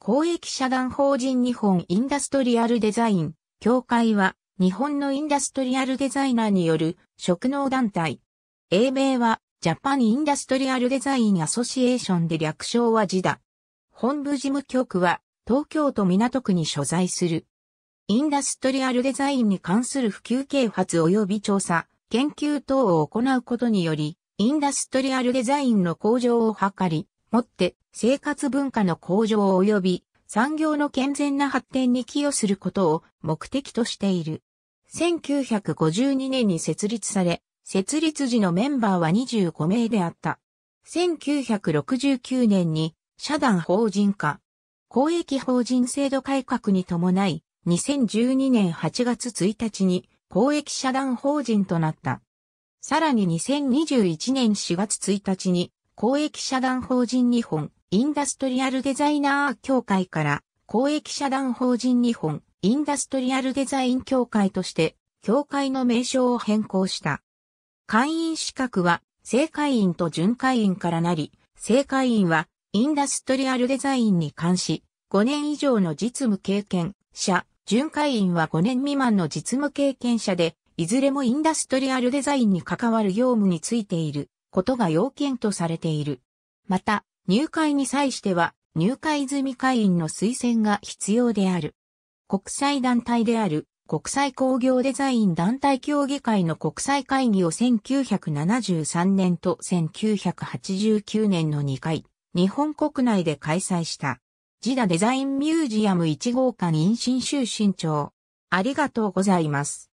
公益社団法人日本インダストリアルデザイン、協会は日本のインダストリアルデザイナーによる職能団体。英名はジャパンインダストリアルデザインアソシエーションで略称はジだ。本部事務局は東京都港区に所在する。インダストリアルデザインに関する普及啓発及び調査、研究等を行うことにより、インダストリアルデザインの向上を図り、もって生活文化の向上及び産業の健全な発展に寄与することを目的としている。1952年に設立され、設立時のメンバーは25名であった。1969年に社団法人化、公益法人制度改革に伴い、2012年8月1日に公益社団法人となった。さらに2021年4月1日に公益社団法人日本インダストリアルデザイナー協会から公益社団法人日本インダストリアルデザイン協会として協会の名称を変更した。会員資格は正会員と準会員からなり、正会員はインダストリアルデザインに関し5年以上の実務経験者、準会員は5年未満の実務経験者で、いずれもインダストリアルデザインに関わる業務についていることが要件とされている。また、入会に際しては、入会済み会員の推薦が必要である。国際団体である国際工業デザイン団体協議会の国際会議を1973年と1989年の2回、日本国内で開催した。ジダデザインミュージアム1号館妊娠就身長。ありがとうございます。